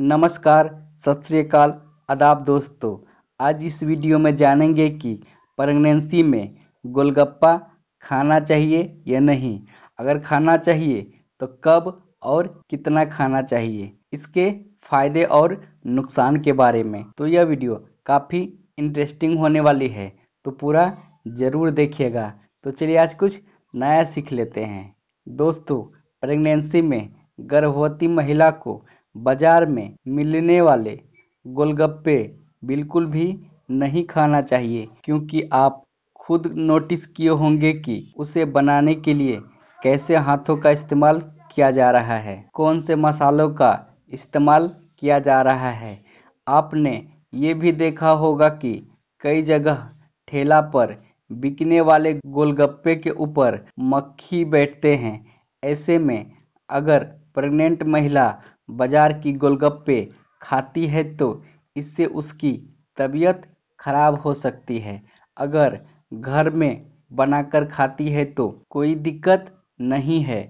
नमस्कार सत श्रीकाल आदाब दोस्तों आज इस वीडियो में जानेंगे कि प्रेगनेंसी में गोलगप्पा खाना चाहिए या नहीं अगर खाना चाहिए तो कब और कितना खाना चाहिए इसके फायदे और नुकसान के बारे में तो यह वीडियो काफ़ी इंटरेस्टिंग होने वाली है तो पूरा ज़रूर देखिएगा तो चलिए आज कुछ नया सीख लेते हैं दोस्तों प्रेगनेंसी में गर्भवती महिला को बाजार में मिलने वाले गोलगप्पे बिल्कुल भी नहीं खाना चाहिए क्योंकि आप खुद नोटिस किए होंगे कि उसे बनाने के लिए कैसे हाथों का इस्तेमाल किया जा रहा है कौन से मसालों का इस्तेमाल किया जा रहा है आपने ये भी देखा होगा कि कई जगह ठेला पर बिकने वाले गोलगप्पे के ऊपर मक्खी बैठते हैं ऐसे में अगर प्रेग्नेंट महिला बाजार की गोलगप्पे खाती है तो इससे उसकी तबीयत खराब हो सकती है अगर घर में बनाकर खाती है तो कोई दिक्कत नहीं है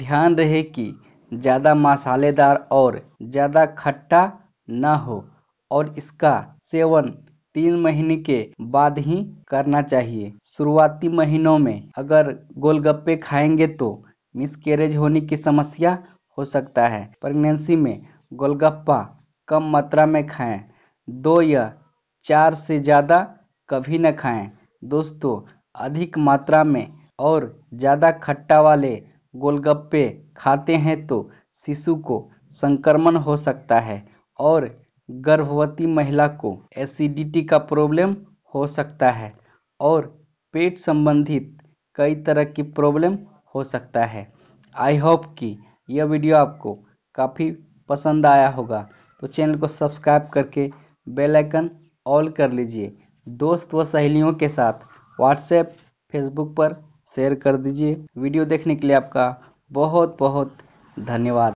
ध्यान रहे कि ज़्यादा मसालेदार और ज़्यादा खट्टा ना हो और इसका सेवन तीन महीने के बाद ही करना चाहिए शुरुआती महीनों में अगर गोलगप्पे खाएंगे तो मिसकेरेज होने की समस्या हो सकता है प्रेगनेंसी में गोलगप्पा कम मात्रा में खाएं दो या चार से ज़्यादा कभी न खाएं दोस्तों अधिक मात्रा में और ज़्यादा खट्टा वाले गोलगप्पे खाते हैं तो शिशु को संक्रमण हो सकता है और गर्भवती महिला को एसिडिटी का प्रॉब्लम हो सकता है और पेट संबंधित कई तरह की प्रॉब्लम हो सकता है आई होप कि यह वीडियो आपको काफ़ी पसंद आया होगा तो चैनल को सब्सक्राइब करके बेल आइकन ऑल कर लीजिए दोस्त व सहेलियों के साथ व्हाट्सएप फेसबुक पर शेयर कर दीजिए वीडियो देखने के लिए आपका बहुत बहुत धन्यवाद